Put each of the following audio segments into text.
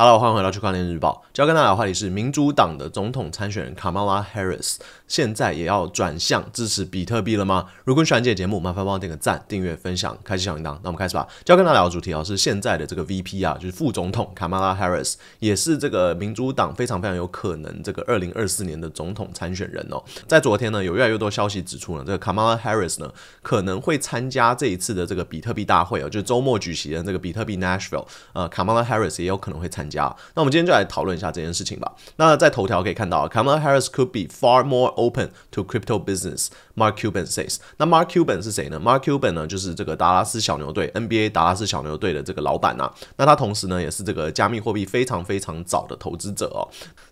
Hello，欢迎回到区块链日报。今要跟大家聊的话题是：民主党的总统参选人卡马拉·哈里斯现在也要转向支持比特币了吗？如果喜欢这节目，麻烦帮我点个赞、订阅、分享、开启小铃铛。那我们开始吧。今要跟大家聊的主题啊，是现在的这个 VP 啊，就是副总统卡马拉·哈里斯，也是这个民主党非常非常有可能这个二零二四年的总统参选人哦。在昨天呢，有越来越多消息指出呢，这个卡马拉·哈里斯呢可能会参加这一次的这个比特币大会哦，就是周末举行的这个比特币 Nashville。呃，卡马拉·哈里斯也有可能会参。家，那我们今天就来讨论一下这件事情吧。那在头条可以看到，Camila Harris could be far more open to crypto business，Mark Cuban says。那 Mark Cuban 是谁呢？Mark Cuban 呢，就是这个达拉斯小牛队 NBA 达拉斯小牛队的这个老板呐。那他同时呢，也是这个加密货币非常非常早的投资者哦。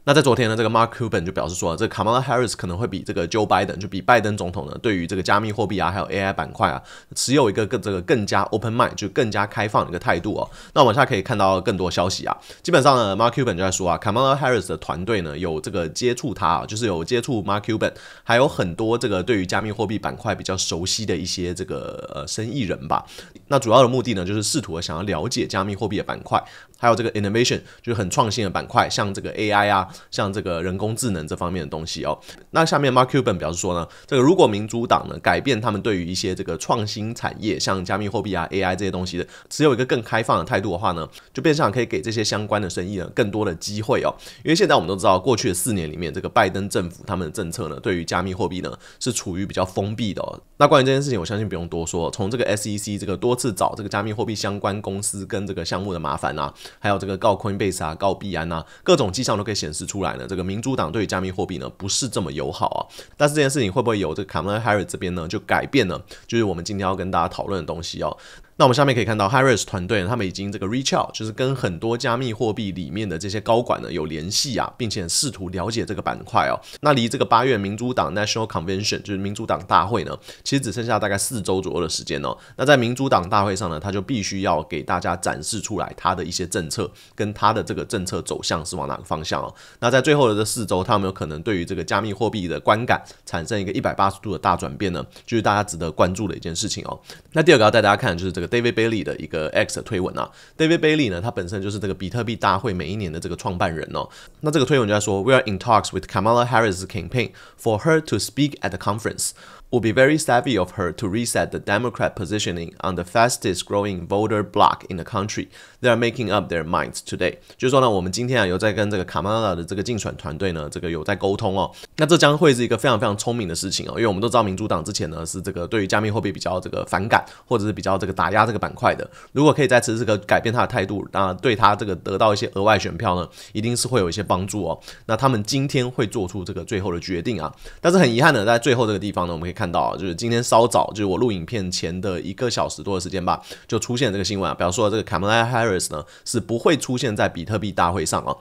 那在昨天呢，这个 Mark Cuban 就表示说，这 Kamala Harris 可能会比这个 Joe Biden，就比拜登总统呢，对于这个加密货币啊，还有 AI 板块啊，持有一个更这个更加 open mind，就更加开放的一个态度啊。那往下可以看到更多消息啊。基本上呢，Mark Cuban 就在说啊，Kamala Harris 的团队呢，有这个接触他，啊，就是有接触 Mark Cuban，还有很多这个对于加密货币板块比较熟悉的一些这个呃生意人吧。那主要的目的呢，就是试图想要了解加密货币的板块。还有这个 innovation 就是很创新的板块，像这个 AI 啊，像这个人工智能这方面的东西哦。那下面 Mark Cuban 表示说呢，这个如果民主党呢改变他们对于一些这个创新产业，像加密货币啊、AI 这些东西的，持有一个更开放的态度的话呢，就变相可以给这些相关的生意呢更多的机会哦。因为现在我们都知道，过去的四年里面，这个拜登政府他们的政策呢，对于加密货币呢是处于比较封闭的。哦。那关于这件事情，我相信不用多说，从这个 SEC 这个多次找这个加密货币相关公司跟这个项目的麻烦啊。还有这个告昆贝斯啊、告必安呐，各种迹象都可以显示出来呢。这个民主党对于加密货币呢不是这么友好啊。但是这件事情会不会由这个卡梅伦·哈里这边呢就改变呢？就是我们今天要跟大家讨论的东西哦。那我们下面可以看到 h a r r i s 团队呢，他们已经这个 reach out，就是跟很多加密货币里面的这些高管呢有联系啊，并且试图了解这个板块哦。那离这个八月民主党 National Convention，就是民主党大会呢，其实只剩下大概四周左右的时间哦。那在民主党大会上呢，他就必须要给大家展示出来他的一些政策跟他的这个政策走向是往哪个方向哦。那在最后的这四周，他有没有可能对于这个加密货币的观感产生一个一百八十度的大转变呢？就是大家值得关注的一件事情哦。那第二个要带大家看的就是这个。David Bailey 的一个 X 推文啊，David Bailey 呢，他本身就是这个比特币大会每一年的这个创办人哦。那这个推文就在说，We are in talks with Kamala Harris's campaign for her to speak at the conference. Would be very savvy of her to reset the Democrat positioning on the fastest-growing voter bloc k in the country. They are making up their minds today。就是说呢，我们今天啊，有在跟这个卡 l 拉的这个竞选团队呢，这个有在沟通哦。那这将会是一个非常非常聪明的事情哦，因为我们都知道民主党之前呢，是这个对于加密货币比较这个反感，或者是比较这个打压。加这个板块的，如果可以在此时刻改变他的态度，那对他这个得到一些额外选票呢，一定是会有一些帮助哦。那他们今天会做出这个最后的决定啊，但是很遗憾的，在最后这个地方呢，我们可以看到，就是今天稍早，就是我录影片前的一个小时多的时间吧，就出现这个新闻，啊，表示说这个卡马拉 r i s 呢是不会出现在比特币大会上啊。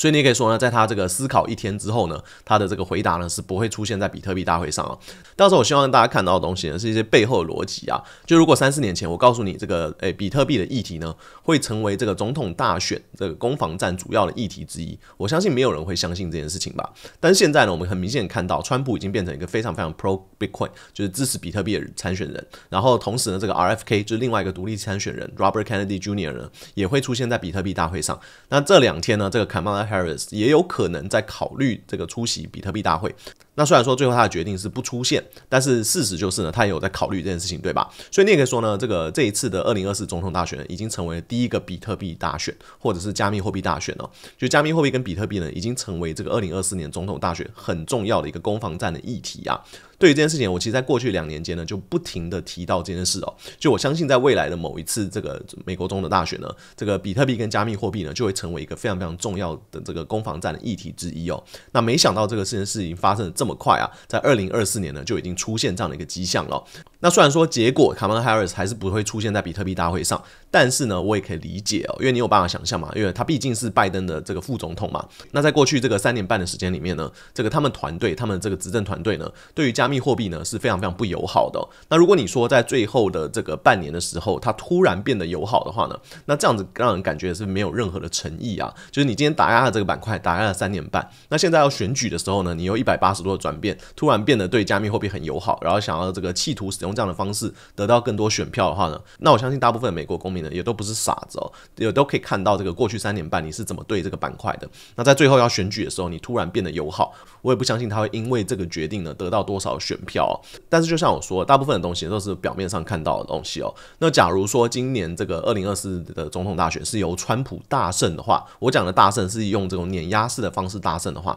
所以你也可以说呢，在他这个思考一天之后呢，他的这个回答呢是不会出现在比特币大会上啊。到时候我希望大家看到的东西呢，是一些背后的逻辑啊。就如果三四年前我告诉你这个，诶比特币的议题呢会成为这个总统大选这个攻防战主要的议题之一，我相信没有人会相信这件事情吧。但是现在呢，我们很明显看到川普已经变成一个非常非常 pro Bitcoin，就是支持比特币的参选人。然后同时呢，这个 RFK 就是另外一个独立参选人 Robert Kennedy Jr. 呢，也会出现在比特币大会上。那这两天呢，这个 Kamala Harris 也有可能在考虑这个出席比特币大会。那虽然说最后他的决定是不出现，但是事实就是呢，他也有在考虑这件事情，对吧？所以你也可以说呢，这个这一次的二零二四总统大选已经成为第一个比特币大选，或者是加密货币大选了。就加密货币跟比特币呢，已经成为这个二零二四年总统大选很重要的一个攻防战的议题啊。对于这件事情，我其实在过去两年间呢，就不停的提到这件事哦。就我相信，在未来的某一次这个美国中的大选呢，这个比特币跟加密货币呢，就会成为一个非常非常重要的这个攻防战的议题之一哦。那没想到这个事情事情发生的这么快啊，在二零二四年呢，就已经出现这样的一个迹象了。那虽然说结果，卡曼拉哈瑞斯还是不会出现在比特币大会上。但是呢，我也可以理解哦，因为你有办法想象嘛，因为他毕竟是拜登的这个副总统嘛。那在过去这个三年半的时间里面呢，这个他们团队、他们这个执政团队呢，对于加密货币呢是非常非常不友好的。那如果你说在最后的这个半年的时候，他突然变得友好的话呢，那这样子让人感觉是没有任何的诚意啊。就是你今天打压了这个板块，打压了三年半，那现在要选举的时候呢，你又一百八十度的转变，突然变得对加密货币很友好，然后想要这个企图使用这样的方式得到更多选票的话呢，那我相信大部分美国公民。也都不是傻子哦，也都可以看到这个过去三年半你是怎么对这个板块的。那在最后要选举的时候，你突然变得友好，我也不相信他会因为这个决定呢得到多少选票。但是就像我说，大部分的东西都是表面上看到的东西哦。那假如说今年这个二零二四的总统大选是由川普大胜的话，我讲的大胜是用这种碾压式的方式大胜的话，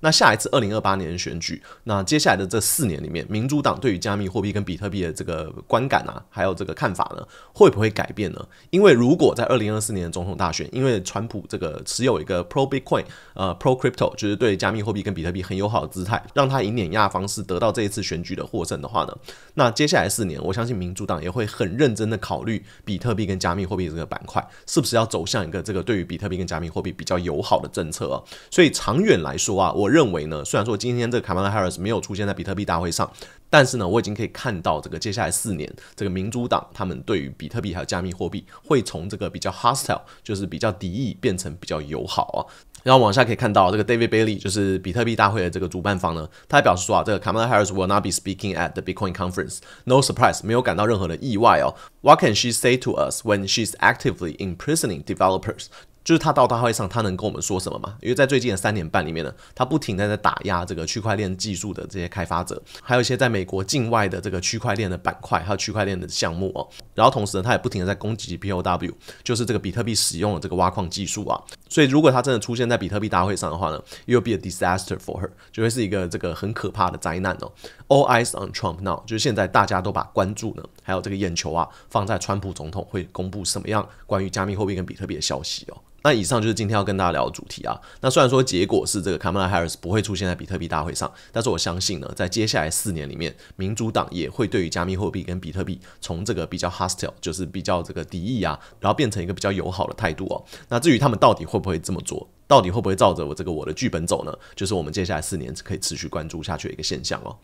那下一次二零二八年选举，那接下来的这四年里面，民主党对于加密货币跟比特币的这个观感啊，还有这个看法呢，会不会改变呢？因为如果在二零二四年的总统大选，因为川普这个持有一个 pro Bitcoin，呃，pro crypto，就是对加密货币跟比特币很友好的姿态，让他以碾压方式得到这一次选举的获胜的话呢，那接下来四年，我相信民主党也会很认真的考虑比特币跟加密货币这个板块是不是要走向一个这个对于比特币跟加密货币比较友好的政策啊。所以长远来说啊，我认为呢，虽然说今天这个 Kamala Harris 没有出现在比特币大会上。但是呢，我已经可以看到这个接下来四年，这个民主党他们对于比特币还有加密货币会从这个比较 hostile，就是比较敌意，变成比较友好啊。然后往下可以看到，这个 David Bailey 就是比特币大会的这个主办方呢，他还表示说啊，这个 Kamala Harris will not be speaking at the Bitcoin Conference，no surprise，没有感到任何的意外哦。What can she say to us when she is actively imprisoning developers？就是他到大会上，他能跟我们说什么吗？因为在最近的三年半里面呢，他不停的在打压这个区块链技术的这些开发者，还有一些在美国境外的这个区块链的板块还有区块链的项目哦。然后同时呢，他也不停的在攻击 POW，就是这个比特币使用的这个挖矿技术啊。所以如果他真的出现在比特币大会上的话呢，又会 be a disaster for her，就会是一个这个很可怕的灾难哦。All eyes on Trump now，就是现在大家都把关注呢。还有这个眼球啊，放在川普总统会公布什么样关于加密货币跟比特币的消息哦。那以上就是今天要跟大家聊的主题啊。那虽然说结果是这个卡马拉海里斯不会出现在比特币大会上，但是我相信呢，在接下来四年里面，民主党也会对于加密货币跟比特币从这个比较 hostile 就是比较这个敌意啊，然后变成一个比较友好的态度哦。那至于他们到底会不会这么做，到底会不会照着我这个我的剧本走呢？就是我们接下来四年可以持续关注下去的一个现象哦。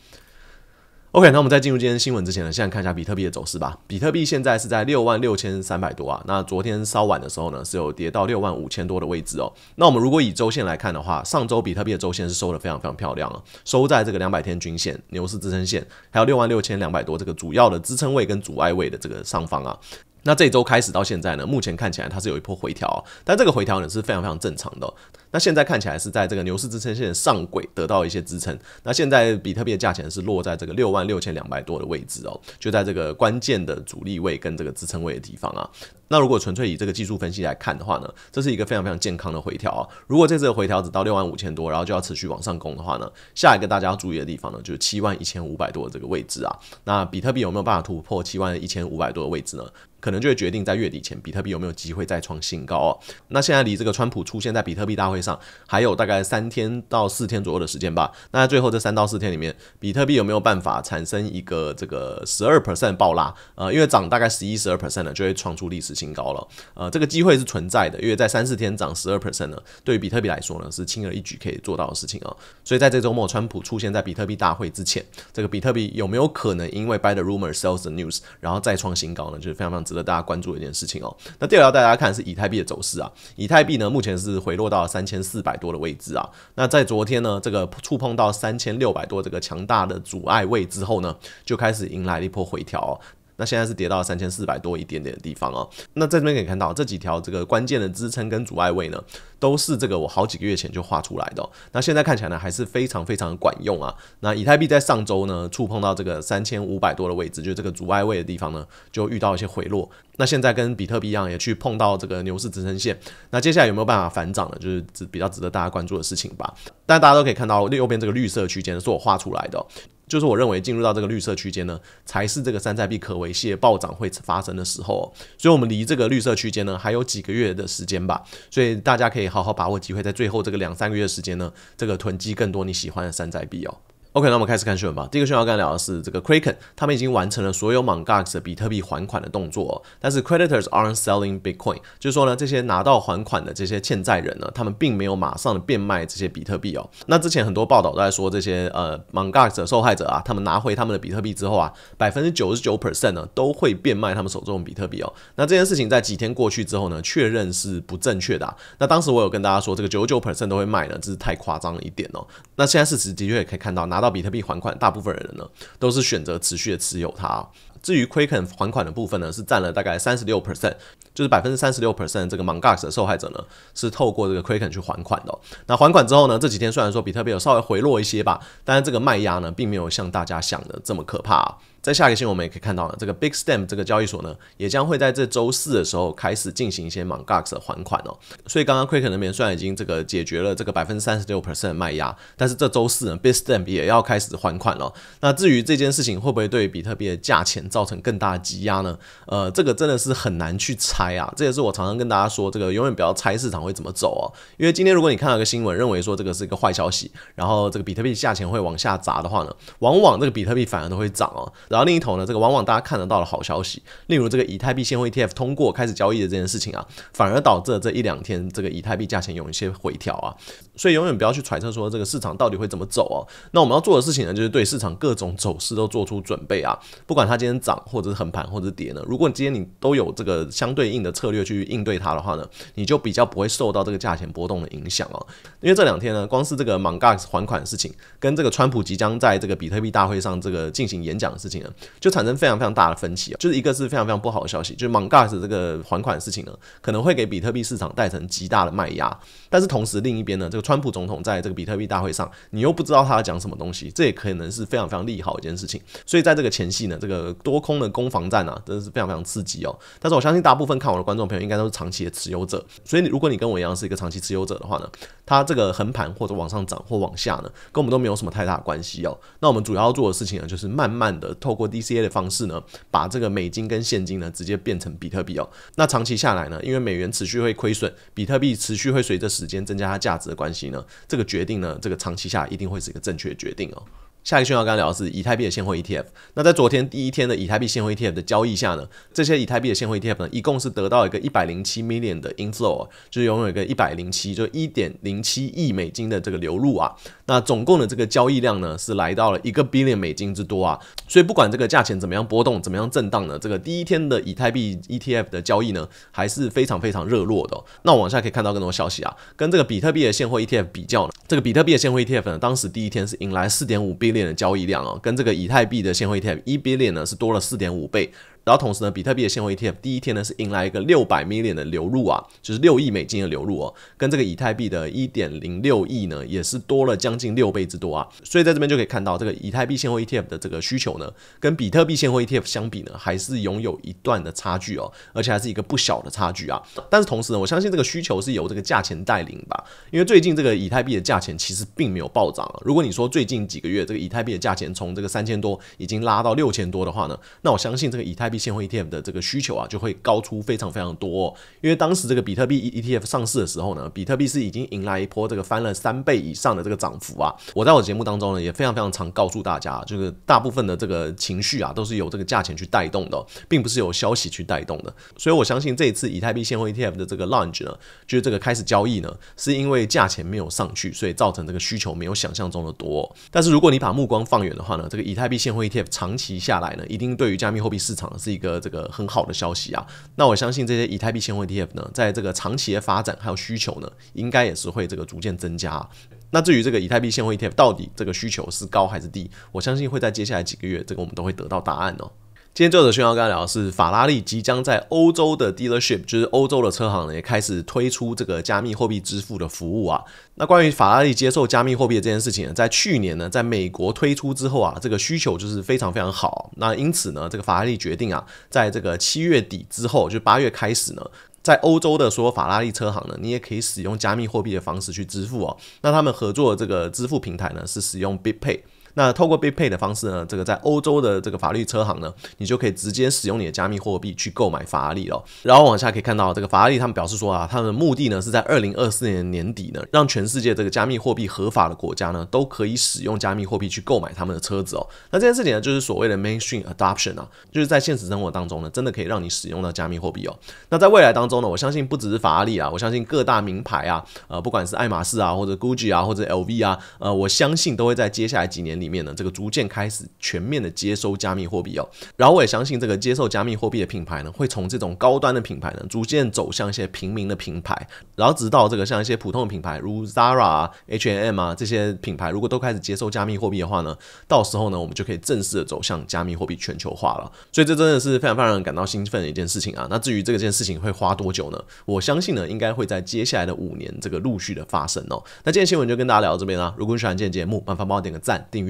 OK，那我们在进入今天新闻之前呢，先看一下比特币的走势吧。比特币现在是在六万六千三百多啊。那昨天稍晚的时候呢，是有跌到六万五千多的位置哦。那我们如果以周线来看的话，上周比特币的周线是收的非常非常漂亮啊，收在这个两百天均线、牛市支撑线还有六万六千两百多这个主要的支撑位跟阻碍位的这个上方啊。那这周开始到现在呢，目前看起来它是有一波回调，但这个回调呢是非常非常正常的。那现在看起来是在这个牛市支撑线上轨得到一些支撑。那现在比特币的价钱是落在这个六万六千两百多的位置哦，就在这个关键的阻力位跟这个支撑位的地方啊。那如果纯粹以这个技术分析来看的话呢，这是一个非常非常健康的回调啊。如果这次的回调只到六万五千多，然后就要持续往上攻的话呢，下一个大家要注意的地方呢就是七万一千五百多的这个位置啊。那比特币有没有办法突破七万一千五百多的位置呢？可能就会决定在月底前，比特币有没有机会再创新高哦。那现在离这个川普出现在比特币大会上还有大概三天到四天左右的时间吧。那最后这三到四天里面，比特币有没有办法产生一个这个十二 percent 爆拉？呃，因为涨大概十一、十二 percent 呢，就会创出历史新高了。呃，这个机会是存在的，因为在三四天涨十二 percent 呢，对于比特币来说呢，是轻而易举可以做到的事情啊。所以在这周末，川普出现在比特币大会之前，这个比特币有没有可能因为 b y the rumor, sell the news，然后再创新高呢？就是非常非常。值得大家关注的一件事情哦。那第二要大家看是以太币的走势啊。以太币呢，目前是回落到三千四百多的位置啊。那在昨天呢，这个触碰到三千六百多这个强大的阻碍位之后呢，就开始迎来了一波回调。那现在是跌到三千四百多一点点的地方哦。那在这边可以看到这几条这个关键的支撑跟阻碍位呢，都是这个我好几个月前就画出来的。那现在看起来呢，还是非常非常的管用啊。那以太币在上周呢，触碰到这个三千五百多的位置，就这个阻碍位的地方呢，就遇到一些回落。那现在跟比特币一样，也去碰到这个牛市支撑线。那接下来有没有办法反涨呢？就是值比较值得大家关注的事情吧。但大家都可以看到右边这个绿色区间是我画出来的。就是我认为进入到这个绿色区间呢，才是这个山寨币可维系暴涨会发生的时候，所以我们离这个绿色区间呢还有几个月的时间吧，所以大家可以好好把握机会，在最后这个两三个月的时间呢，这个囤积更多你喜欢的山寨币哦。OK，那我们开始看新闻吧。第一个新闻，跟大家聊的是这个 Kraken，他们已经完成了所有 m n gas 的比特币还款的动作，但是 creditors aren't selling Bitcoin，就是说呢，这些拿到还款的这些欠债人呢，他们并没有马上的变卖这些比特币哦。那之前很多报道都在说，这些呃 m n gas 的受害者啊，他们拿回他们的比特币之后啊，百分之九十九 percent 呢都会变卖他们手中的比特币哦。那这件事情在几天过去之后呢，确认是不正确的。那当时我有跟大家说，这个九九 percent 都会卖呢，这是太夸张了一点哦。那现在事实的确也可以看到拿。到比特币还款，大部分人呢都是选择持续的持有它。至于 Quicken 还款的部分呢，是占了大概三十六 percent，就是百分之三十六 percent 这个 Mangas 的受害者呢，是透过这个 Quicken 去还款的。那还款之后呢，这几天虽然说比特币有稍微回落一些吧，但是这个卖压呢，并没有像大家想的这么可怕。在下个新闻我们也可以看到呢，这个 Big Stamp 这个交易所呢，也将会在这周四的时候开始进行一些芒克斯的还款哦。所以刚刚 Quick 那边虽然已经这个解决了这个百分之三十六 percent 的卖压，但是这周四呢，Big Stamp 也要开始还款了。那至于这件事情会不会对比特币的价钱造成更大的积压呢？呃，这个真的是很难去猜啊。这也是我常常跟大家说，这个永远不要猜市场会怎么走哦。因为今天如果你看到一个新闻，认为说这个是一个坏消息，然后这个比特币价钱会往下砸的话呢，往往这个比特币反而都会涨哦。然后另一头呢，这个往往大家看得到的好消息，例如这个以太币现货 ETF 通过开始交易的这件事情啊，反而导致了这一两天这个以太币价钱有一些回调啊。所以永远不要去揣测说这个市场到底会怎么走哦。那我们要做的事情呢，就是对市场各种走势都做出准备啊。不管它今天涨或者是横盘或者是跌呢，如果今天你都有这个相对应的策略去应对它的话呢，你就比较不会受到这个价钱波动的影响哦。因为这两天呢，光是这个蒙嘎斯还款的事情，跟这个川普即将在这个比特币大会上这个进行演讲的事情。就产生非常非常大的分歧啊！就是一个是非常非常不好的消息，就是芒格斯这个还款的事情呢，可能会给比特币市场带成极大的卖压。但是同时另一边呢，这个川普总统在这个比特币大会上，你又不知道他要讲什么东西，这也可能是非常非常利好一件事情。所以在这个前戏呢，这个多空的攻防战啊，真的是非常非常刺激哦。但是我相信大部分看我的观众朋友应该都是长期的持有者，所以你如果你跟我一样是一个长期持有者的话呢，它这个横盘或者往上涨或往下呢，跟我们都没有什么太大关系哦。那我们主要做的事情呢，就是慢慢的通。透过 DCA 的方式呢，把这个美金跟现金呢，直接变成比特币哦。那长期下来呢，因为美元持续会亏损，比特币持续会随着时间增加它价值的关系呢，这个决定呢，这个长期下一定会是一个正确的决定哦。下一个讯号跟大家聊的是以太币的现货 ETF。那在昨天第一天的以太币现货 ETF 的交易下呢，这些以太币的现货 ETF 呢，一共是得到一个一百零七 million 的 inflow，就是拥有一个一百零七，就一点零七亿美金的这个流入啊。那总共的这个交易量呢，是来到了一个 billion 美金之多啊。所以不管这个价钱怎么样波动，怎么样震荡呢，这个第一天的以太币 ETF 的交易呢，还是非常非常热络的。那往下可以看到更多消息啊，跟这个比特币的现货 ETF 比较呢，这个比特币的现货 ETF 呢，当时第一天是迎来四点五 b。链的交易量哦，跟这个以太币的现货 ETF，一比链呢是多了四点五倍。然后同时呢，比特币的现货 ETF 第一天呢是迎来一个六百 million 的流入啊，就是六亿美金的流入哦，跟这个以太币的一点零六亿呢也是多了将近六倍之多啊，所以在这边就可以看到这个以太币现货 ETF 的这个需求呢，跟比特币现货 ETF 相比呢，还是拥有一段的差距哦，而且还是一个不小的差距啊。但是同时呢，我相信这个需求是由这个价钱带领吧，因为最近这个以太币的价钱其实并没有暴涨。啊。如果你说最近几个月这个以太币的价钱从这个三千多已经拉到六千多的话呢，那我相信这个以太币现货 ETF 的这个需求啊，就会高出非常非常多。因为当时这个比特币 ETF 上市的时候呢，比特币是已经迎来一波这个翻了三倍以上的这个涨幅啊。我在我节目当中呢，也非常非常常告诉大家，就是大部分的这个情绪啊，都是由这个价钱去带动的，并不是有消息去带动的。所以我相信这一次以太币现货 ETF 的这个 launch 呢，就是这个开始交易呢，是因为价钱没有上去，所以造成这个需求没有想象中的多。但是如果你把目光放远的话呢，这个以太币现货 ETF 长期下来呢，一定对于加密货币市场。是一个这个很好的消息啊，那我相信这些以太币现货 ETF 呢，在这个长期的发展还有需求呢，应该也是会这个逐渐增加。那至于这个以太币现货 ETF 到底这个需求是高还是低，我相信会在接下来几个月，这个我们都会得到答案哦。今天作者讯号要跟大家聊的是，法拉利即将在欧洲的 dealership，就是欧洲的车行呢，也开始推出这个加密货币支付的服务啊。那关于法拉利接受加密货币这件事情呢，在去年呢，在美国推出之后啊，这个需求就是非常非常好。那因此呢，这个法拉利决定啊，在这个七月底之后，就八月开始呢，在欧洲的所有法拉利车行呢，你也可以使用加密货币的方式去支付啊。那他们合作的这个支付平台呢，是使用 BitPay。那透过被配的方式呢，这个在欧洲的这个法律车行呢，你就可以直接使用你的加密货币去购买法拉利了。然后往下可以看到，这个法拉利他们表示说啊，他们的目的呢是在二零二四年年底呢，让全世界这个加密货币合法的国家呢，都可以使用加密货币去购买他们的车子哦。那这件事情呢，就是所谓的 mainstream adoption 啊，就是在现实生活当中呢，真的可以让你使用到加密货币哦。那在未来当中呢，我相信不只是法拉利啊，我相信各大名牌啊，呃，不管是爱马仕啊，或者 Gucci 啊，或者 LV 啊，呃，我相信都会在接下来几年里。面呢，这个逐渐开始全面的接收加密货币哦，然后我也相信这个接受加密货币的品牌呢，会从这种高端的品牌呢，逐渐走向一些平民的品牌，然后直到这个像一些普通的品牌，如 Zara 啊、H&M 啊这些品牌，如果都开始接受加密货币的话呢，到时候呢，我们就可以正式的走向加密货币全球化了。所以这真的是非常非常让人感到兴奋的一件事情啊。那至于这件事情会花多久呢？我相信呢，应该会在接下来的五年这个陆续的发生哦。那今天新闻就跟大家聊到这边啦。如果你喜欢今天节目，麻烦帮我点个赞、订阅。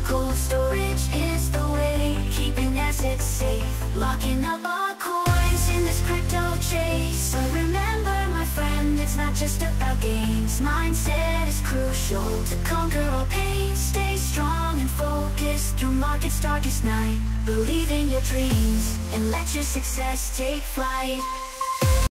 just about games Mindset is crucial to conquer all pain Stay strong and focused through market's darkest night Believe in your dreams and let your success take flight